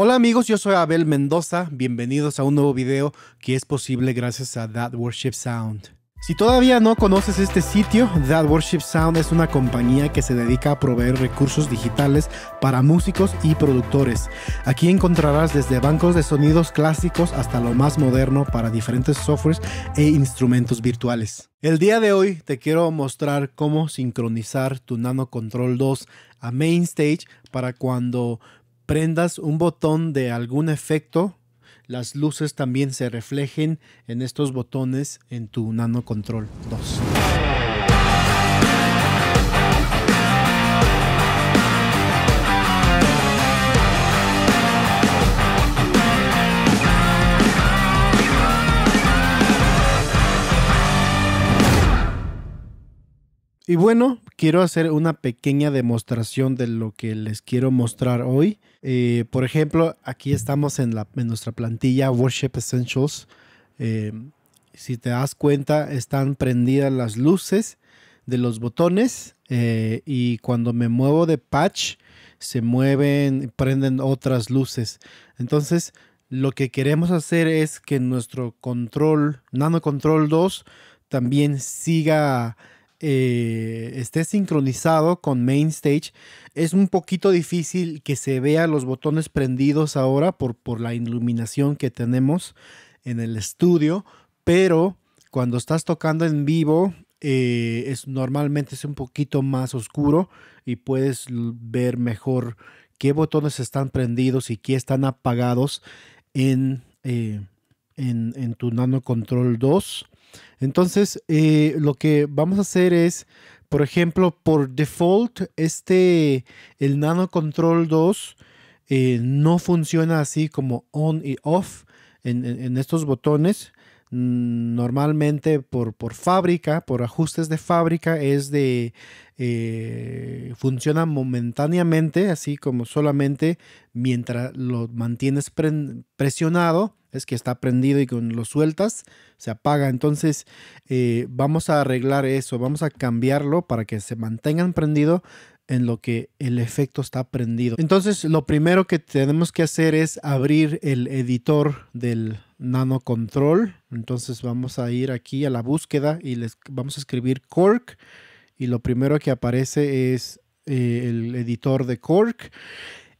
Hola amigos, yo soy Abel Mendoza, bienvenidos a un nuevo video que es posible gracias a That Worship Sound. Si todavía no conoces este sitio, That Worship Sound es una compañía que se dedica a proveer recursos digitales para músicos y productores. Aquí encontrarás desde bancos de sonidos clásicos hasta lo más moderno para diferentes softwares e instrumentos virtuales. El día de hoy te quiero mostrar cómo sincronizar tu Nano Control 2 a Main Stage para cuando prendas un botón de algún efecto, las luces también se reflejen en estos botones en tu Nano Control 2. Y bueno, quiero hacer una pequeña demostración de lo que les quiero mostrar hoy. Eh, por ejemplo, aquí estamos en, nuestra plantilla Worship Essentials. Eh, si te das cuenta, están prendidas las luces de los botones eh, y cuando me muevo de patch, se mueven, y prenden otras luces. Entonces, lo que queremos hacer es que nuestro control, Nano Control 2, también siga eh, esté sincronizado con Main Stage. Es un poquito difícil que se vea los botones prendidos ahora por, la iluminación que tenemos en el estudio, pero cuando estás tocando en vivo eh, es normalmente es un poquito más oscuro y puedes ver mejor qué botones están prendidos y qué están apagados en, eh, en, en tu Nano Control 2. Entonces, eh, lo que vamos a hacer es, por ejemplo, por default, este, el Nano Control 2 eh, no funciona así como on y off en, estos botones. Mm, normalmente por, por, fábrica, por ajustes de fábrica, es de eh, eh, funciona momentáneamente, así como solamente mientras lo mantienes presionado, es que está prendido y cuando lo sueltas se apaga. Entonces eh, vamos a arreglar eso, vamos a cambiarlo para que se mantengan prendido en lo que el efecto está prendido. Entonces lo primero que tenemos que hacer es abrir el editor del nano control. Entonces vamos a ir aquí a la búsqueda y les vamos a escribir cork y lo primero que aparece es eh, el editor de Cork.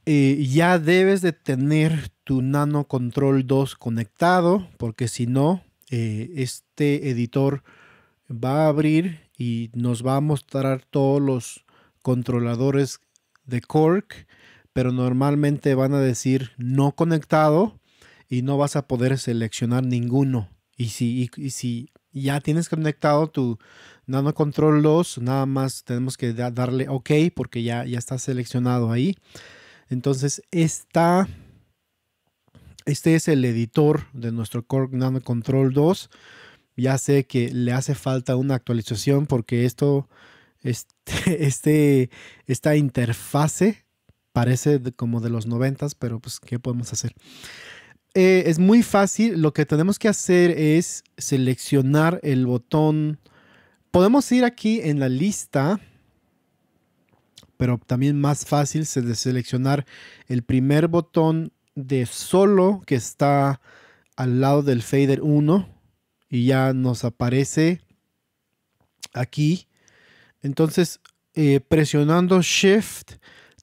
Eh, ya debes de tener tu Nano Control 2 conectado, porque si no, eh, este editor va a abrir y nos va a mostrar todos los controladores de Cork, pero normalmente van a decir no conectado y no vas a poder seleccionar ninguno. Y si, y si ya tienes conectado tu Control 2, nada más tenemos que darle OK porque ya, ya está seleccionado ahí. Entonces, este es el editor de nuestro Nano Control 2. Ya sé que le hace falta una actualización porque esto, este, este esta interfase parece como de los 90, pero pues, ¿qué podemos hacer? Eh, es muy fácil, lo que tenemos que hacer es seleccionar el botón podemos ir aquí en la lista, pero también más fácil es seleccionar el primer botón de solo que está al lado del fader 1 y ya nos aparece aquí. Entonces, eh, presionando Shift,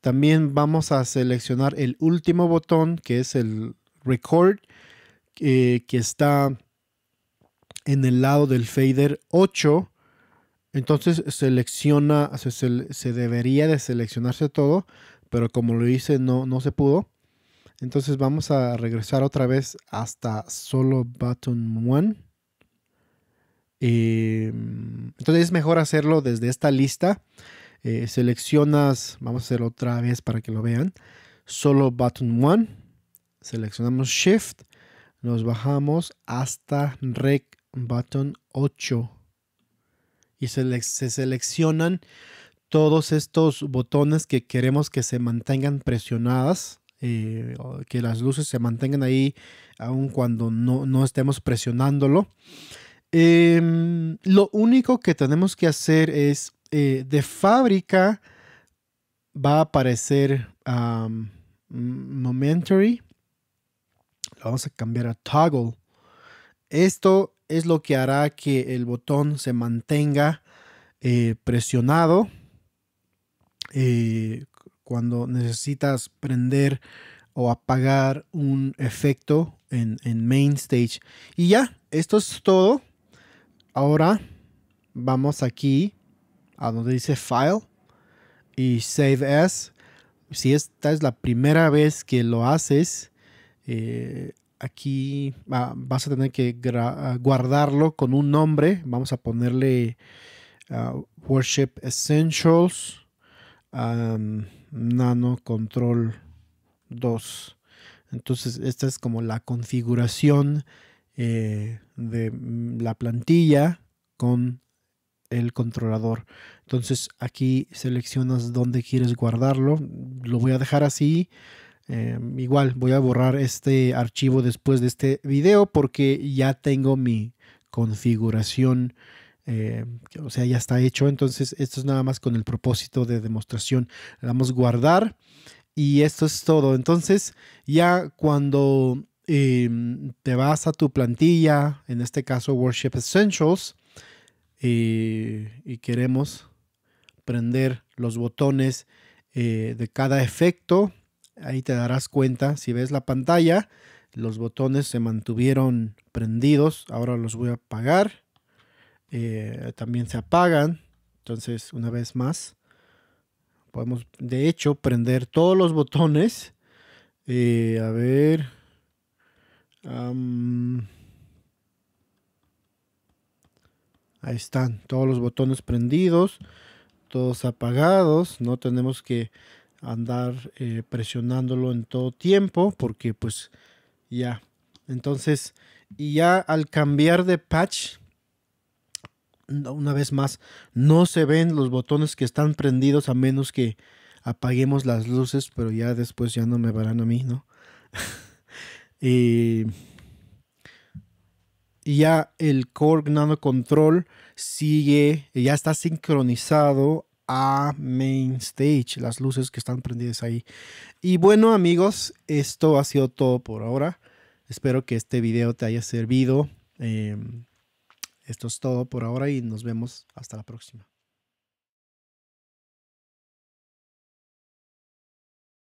también vamos a seleccionar el último botón que es el Record, eh, que está en el lado del fader 8 entonces selecciona, se, debería de seleccionarse todo, pero como lo hice no, no se pudo. Entonces vamos a regresar otra vez hasta solo button 1. Eh, entonces es mejor hacerlo desde esta lista. Eh, seleccionas, vamos a hacerlo otra vez para que lo vean, solo button 1. Seleccionamos shift, nos bajamos hasta rec button 8 y se, seleccionan todos estos botones que queremos que se mantengan presionadas, eh, que las luces se mantengan ahí aun cuando no, estemos presionándolo. Em, lo único que tenemos que hacer es eh, de fábrica va a aparecer momentary. Lo vamos a cambiar a toggle. Esto es lo que hará que el botón se mantenga eh, presionado eh, cuando necesitas prender o apagar un efecto en, en main stage. Y ya, esto es todo. Ahora vamos aquí a donde dice File y Save As. Si esta es la primera vez que lo haces, eh, aquí ah, vas a tener que ah, guardarlo con un nombre. Vamos a ponerle ah, Worship Essentials Nano Control 2. Entonces, esta es como la configuración eh, de mm, la plantilla con el controlador. Entonces, aquí seleccionas dónde quieres guardarlo. Lo voy a dejar así. Em, igual voy a borrar este archivo después de este video porque ya tengo mi configuración. Em, o sea, ya está hecho. Entonces, esto es nada más con el propósito de demostración. Le damos guardar y esto es todo. Entonces, ya cuando em, te vas a tu plantilla, en este caso Worship Essentials, eh, y queremos prender los botones eh, de cada efecto, Ahí te darás cuenta, si ves la pantalla, los botones se mantuvieron prendidos. Ahora los voy a apagar. Eh, también se apagan. Entonces, una vez más, podemos de hecho prender todos los botones. Eh, a ver. ahí están todos los botones prendidos, todos apagados. No tenemos que andar eh, presionándolo en todo tiempo, porque pues ya. Entonces, y ya al cambiar de patch, una vez más, no se ven los botones que están prendidos a menos que apaguemos las luces, pero ya después ya no me verán a mí, ¿no? y, ya el Core Nano Control sigue, ya está sincronizado a Main Stage, las luces que están prendidas ahí. Y bueno amigos, esto ha sido todo por ahora. Espero que este video te haya servido. Em, esto es todo por ahora y nos vemos hasta la próxima.